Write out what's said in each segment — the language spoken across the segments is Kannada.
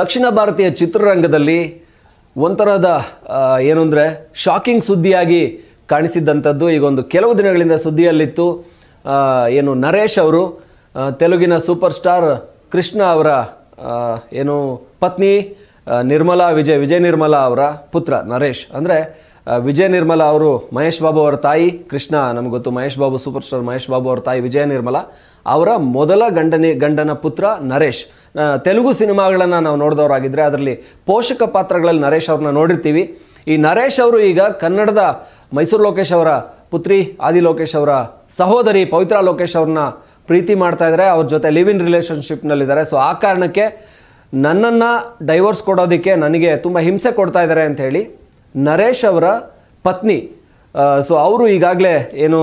ದಕ್ಷಿಣ ಭಾರತೀಯ ಚಿತ್ರರಂಗದಲ್ಲಿ ಒಂಥರದ ಏನು ಅಂದರೆ ಶಾಕಿಂಗ್ ಸುದ್ದಿಯಾಗಿ ಕಾಣಿಸಿದ್ದಂಥದ್ದು ಒಂದು ಕೆಲವು ದಿನಗಳಿಂದ ಸುದ್ದಿಯಲ್ಲಿತ್ತು ಏನು ನರೇಶ್ ಅವರು ತೆಲುಗಿನ ಸೂಪರ್ ಸ್ಟಾರ್ ಕೃಷ್ಣ ಅವರ ಏನು ಪತ್ನಿ ನಿರ್ಮಲಾ ವಿಜಯ್ ವಿಜಯ್ ನಿರ್ಮಲಾ ಅವರ ಪುತ್ರ ನರೇಶ್ ಅಂದರೆ ವಿಜಯ್ ನಿರ್ಮಲಾ ಅವರು ಮಹೇಶ್ ಬಾಬು ಅವರ ತಾಯಿ ಕೃಷ್ಣ ನಮ್ಗೆ ಗೊತ್ತು ಮಹೇಶ್ ಬಾಬು ಸೂಪರ್ ಸ್ಟಾರ್ ಮಹೇಶ್ ಬಾಬು ಅವರ ತಾಯಿ ವಿಜಯ ನಿರ್ಮಲಾ ಅವರ ಮೊದಲ ಗಂಡನಿ ಗಂಡನ ಪುತ್ರ ನರೇಶ್ ತೆಲುಗು ಸಿನಿಮಾಗಳನ್ನು ನಾವು ನೋಡಿದವರಾಗಿದ್ದರೆ ಅದರಲ್ಲಿ ಪೋಷಕ ಪಾತ್ರಗಳಲ್ಲಿ ನರೇಶ್ ಅವ್ರನ್ನ ನೋಡಿರ್ತೀವಿ ಈ ನರೇಶ್ ಅವರು ಈಗ ಕನ್ನಡದ ಮೈಸೂರು ಲೋಕೇಶ್ ಅವರ ಪುತ್ರಿ ಆದಿ ಲೋಕೇಶ್ ಅವರ ಸಹೋದರಿ ಪವಿತ್ರ ಲೋಕೇಶ್ ಅವ್ರನ್ನ ಪ್ರೀತಿ ಮಾಡ್ತಾ ಇದ್ದಾರೆ ಅವ್ರ ಜೊತೆ ಲಿವ್ ಇನ್ ರಿಲೇಷನ್ಶಿಪ್ನಲ್ಲಿದ್ದಾರೆ ಸೊ ಆ ಕಾರಣಕ್ಕೆ ನನ್ನನ್ನು ಡೈವೋರ್ಸ್ ಕೊಡೋದಕ್ಕೆ ನನಗೆ ತುಂಬ ಹಿಂಸೆ ಕೊಡ್ತಾ ಇದ್ದಾರೆ ಅಂಥೇಳಿ ನರೇಶ್ ಅವರ ಪತ್ನಿ ಸೊ ಅವರು ಈಗಾಗಲೇ ಏನು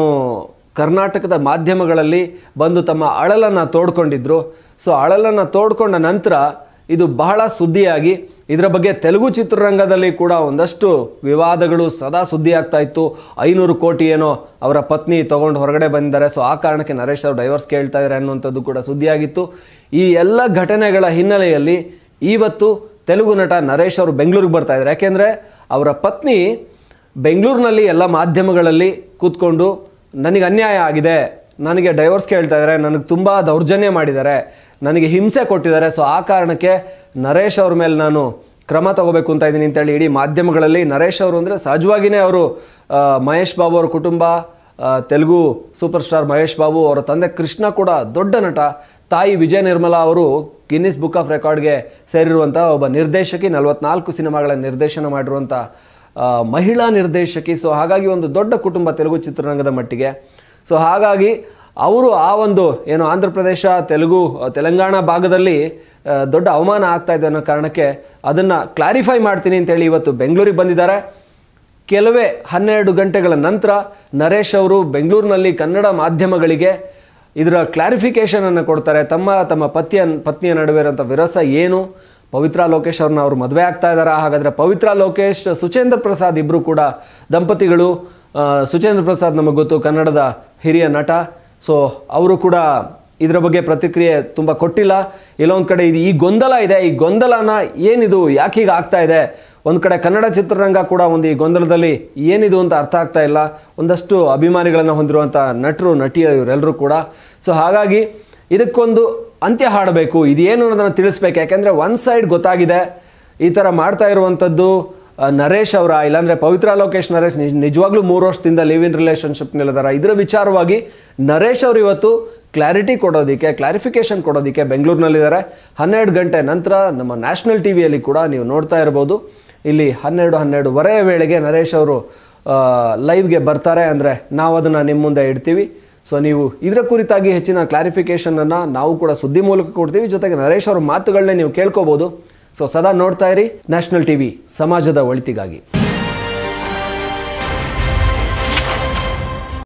ಕರ್ನಾಟಕದ ಮಾಧ್ಯಮಗಳಲ್ಲಿ ಬಂದು ತಮ್ಮ ಅಳಲನ್ನು ತೋಡ್ಕೊಂಡಿದ್ರು ಸೊ ಅಳಲನ್ನು ತೋಡ್ಕೊಂಡ ನಂತರ ಇದು ಬಹಳ ಸುದ್ದಿಯಾಗಿ ಇದರ ಬಗ್ಗೆ ತೆಲುಗು ಚಿತ್ರರಂಗದಲ್ಲಿ ಕೂಡ ಒಂದಷ್ಟು ವಿವಾದಗಳು ಸದಾ ಸುದ್ದಿ ಆಗ್ತಾ ಇತ್ತು ಐನೂರು ಕೋಟಿ ಏನೋ ಅವರ ಪತ್ನಿ ತೊಗೊಂಡು ಹೊರಗಡೆ ಬಂದಿದ್ದಾರೆ ಸೊ ಆ ಕಾರಣಕ್ಕೆ ನರೇಶ್ ಅವರು ಡೈವರ್ಸ್ ಕೇಳ್ತಾ ಇದ್ದಾರೆ ಅನ್ನುವಂಥದ್ದು ಕೂಡ ಸುದ್ದಿಯಾಗಿತ್ತು ಈ ಎಲ್ಲ ಘಟನೆಗಳ ಹಿನ್ನೆಲೆಯಲ್ಲಿ ಇವತ್ತು ತೆಲುಗು ನಟ ನರೇಶ್ ಅವರು ಬೆಂಗಳೂರಿಗೆ ಬರ್ತಾ ಇದ್ದಾರೆ ಯಾಕೆಂದರೆ ಅವರ ಪತ್ನಿ ಬೆಂಗಳೂರಿನಲ್ಲಿ ಎಲ್ಲ ಮಾಧ್ಯಮಗಳಲ್ಲಿ ಕೂತ್ಕೊಂಡು ನನಗೆ ಅನ್ಯಾಯ ಆಗಿದೆ ನನಗೆ ಡೈವರ್ಸ್ ಕೇಳ್ತಾ ಇದ್ದಾರೆ ನನಗೆ ತುಂಬ ದೌರ್ಜನ್ಯ ಮಾಡಿದ್ದಾರೆ ನನಗೆ ಹಿಂಸೆ ಕೊಟ್ಟಿದ್ದಾರೆ ಸೊ ಆ ಕಾರಣಕ್ಕೆ ನರೇಶ್ ಅವ್ರ ಮೇಲೆ ನಾನು ಕ್ರಮ ತಗೋಬೇಕು ಅಂತ ಇದ್ದೀನಿ ಅಂತೇಳಿ ಇಡೀ ಮಾಧ್ಯಮಗಳಲ್ಲಿ ನರೇಶ್ ಅವರು ಅಂದರೆ ಸಹಜವಾಗಿಯೇ ಅವರು ಮಹೇಶ್ ಬಾಬು ಅವರ ಕುಟುಂಬ ತೆಲುಗು ಸೂಪರ್ ಸ್ಟಾರ್ ಮಹೇಶ್ ಬಾಬು ಅವರ ತಂದೆ ಕೃಷ್ಣ ಕೂಡ ದೊಡ್ಡ ನಟ ತಾಯಿ ವಿಜಯ ನಿರ್ಮಲಾ ಅವರು ಗಿನ್ನಿಸ್ ಬುಕ್ ಆಫ್ ರೆಕಾರ್ಡ್ಗೆ ಸೇರಿರುವಂಥ ಒಬ್ಬ ನಿರ್ದೇಶಕಿ ನಲವತ್ನಾಲ್ಕು ಸಿನಿಮಾಗಳ ನಿರ್ದೇಶನ ಮಾಡಿರುವಂಥ ಮಹಿಳಾ ನಿರ್ದೇಶಕಿ ಸೊ ಹಾಗಾಗಿ ಒಂದು ದೊಡ್ಡ ಕುಟುಂಬ ತೆಲುಗು ಚಿತ್ರರಂಗದ ಮಟ್ಟಿಗೆ ಸೊ ಹಾಗಾಗಿ ಅವರು ಆ ಒಂದು ಏನು ಆಂಧ್ರ ಪ್ರದೇಶ ತೆಲುಗು ತೆಲಂಗಾಣ ಭಾಗದಲ್ಲಿ ದೊಡ್ಡ ಅವಮಾನ ಆಗ್ತಾ ಇದೆ ಅನ್ನೋ ಕಾರಣಕ್ಕೆ ಅದನ್ನು ಕ್ಲಾರಿಫೈ ಮಾಡ್ತೀನಿ ಅಂತೇಳಿ ಇವತ್ತು ಬೆಂಗಳೂರಿಗೆ ಬಂದಿದ್ದಾರೆ ಕೆಲವೇ ಹನ್ನೆರಡು ಗಂಟೆಗಳ ನಂತರ ನರೇಶ್ ಅವರು ಬೆಂಗಳೂರಿನಲ್ಲಿ ಕನ್ನಡ ಮಾಧ್ಯಮಗಳಿಗೆ ಇದರ ಕ್ಲಾರಿಫಿಕೇಷನನ್ನು ಕೊಡ್ತಾರೆ ತಮ್ಮ ತಮ್ಮ ಪತಿಯ ಪತ್ನಿಯ ನಡುವೆ ಇರೋಂಥ ವಿರಸ ಏನು ಪವಿತ್ರ ಲೋಕೇಶ್ ಅವ್ರನ್ನ ಅವರು ಮದುವೆ ಆಗ್ತಾ ಇದ್ದಾರೆ ಹಾಗಾದರೆ ಪವಿತ್ರ ಲೋಕೇಶ್ ಸುಚೇಂದ್ರ ಪ್ರಸಾದ್ ಇಬ್ಬರು ಕೂಡ ದಂಪತಿಗಳು ಸುಚೇಂದ್ರ ಪ್ರಸಾದ್ ನಮಗೆ ಗೊತ್ತು ಕನ್ನಡದ ಹಿರಿಯ ನಟ ಸೊ ಅವರು ಕೂಡ ಇದರ ಬಗ್ಗೆ ಪ್ರತಿಕ್ರಿಯೆ ತುಂಬ ಕೊಟ್ಟಿಲ್ಲ ಇಲ್ಲೊಂದು ಕಡೆ ಇದು ಈ ಗೊಂದಲ ಇದೆ ಈ ಗೊಂದಲನ ಏನಿದು ಈಗ ಆಗ್ತಾ ಇದೆ ಒಂದು ಕಡೆ ಕನ್ನಡ ಚಿತ್ರರಂಗ ಕೂಡ ಒಂದು ಈ ಗೊಂದಲದಲ್ಲಿ ಏನಿದು ಅಂತ ಅರ್ಥ ಆಗ್ತಾ ಇಲ್ಲ ಒಂದಷ್ಟು ಅಭಿಮಾನಿಗಳನ್ನು ಹೊಂದಿರುವಂಥ ನಟರು ನಟಿಯವರೆಲ್ಲರೂ ಇವರೆಲ್ಲರೂ ಕೂಡ ಸೊ ಹಾಗಾಗಿ ಇದಕ್ಕೊಂದು ಅಂತ್ಯ ಹಾಡಬೇಕು ಇದೇನು ಅನ್ನೋದನ್ನು ತಿಳಿಸ್ಬೇಕು ಯಾಕೆಂದರೆ ಒನ್ ಸೈಡ್ ಗೊತ್ತಾಗಿದೆ ಈ ಥರ ಮಾಡ್ತಾ ಇರುವಂಥದ್ದು ನರೇಶ್ ಅವರ ಇಲ್ಲಾಂದರೆ ಪವಿತ್ರ ಲೋಕೇಶ್ ನರೇಶ್ ನಿಜ ನಿಜವಾಗ್ಲೂ ಮೂರು ವರ್ಷದಿಂದ ಲಿವ್ ಇನ್ ನಿಲ್ಲದಾರ ಇದರ ವಿಚಾರವಾಗಿ ನರೇಶ್ ಅವರು ಇವತ್ತು ಕ್ಲಾರಿಟಿ ಕೊಡೋದಕ್ಕೆ ಕ್ಲಾರಿಫಿಕೇಶನ್ ಕೊಡೋದಕ್ಕೆ ಬೆಂಗಳೂರಿನಲ್ಲಿದ್ದಾರೆ ಹನ್ನೆರಡು ಗಂಟೆ ನಂತರ ನಮ್ಮ ನ್ಯಾಷನಲ್ ಟಿ ವಿಯಲ್ಲಿ ಕೂಡ ನೀವು ನೋಡ್ತಾ ಇರ್ಬೋದು ಇಲ್ಲಿ ಹನ್ನೆರಡು ಹನ್ನೆರಡುವರೆ ವೇಳೆಗೆ ನರೇಶ್ ಅವರು ಲೈವ್ಗೆ ಬರ್ತಾರೆ ಅಂದರೆ ನಾವು ಅದನ್ನು ನಿಮ್ಮ ಮುಂದೆ ಇಡ್ತೀವಿ ಸೊ ನೀವು ಇದರ ಕುರಿತಾಗಿ ಹೆಚ್ಚಿನ ಕ್ಲಾರಿಫಿಕೇಷನನ್ನು ನಾವು ಕೂಡ ಸುದ್ದಿ ಮೂಲಕ ಕೊಡ್ತೀವಿ ಜೊತೆಗೆ ನರೇಶ್ ಅವರ ಮಾತುಗಳನ್ನೇ ನೀವು ಕೇಳ್ಕೋಬಹುದು ಸೊ ಸದಾ ನೋಡ್ತಾ ಇರಿ ನ್ಯಾಷನಲ್ ಟಿವಿ ಸಮಾಜದ ಒಳಿತಿಗಾಗಿ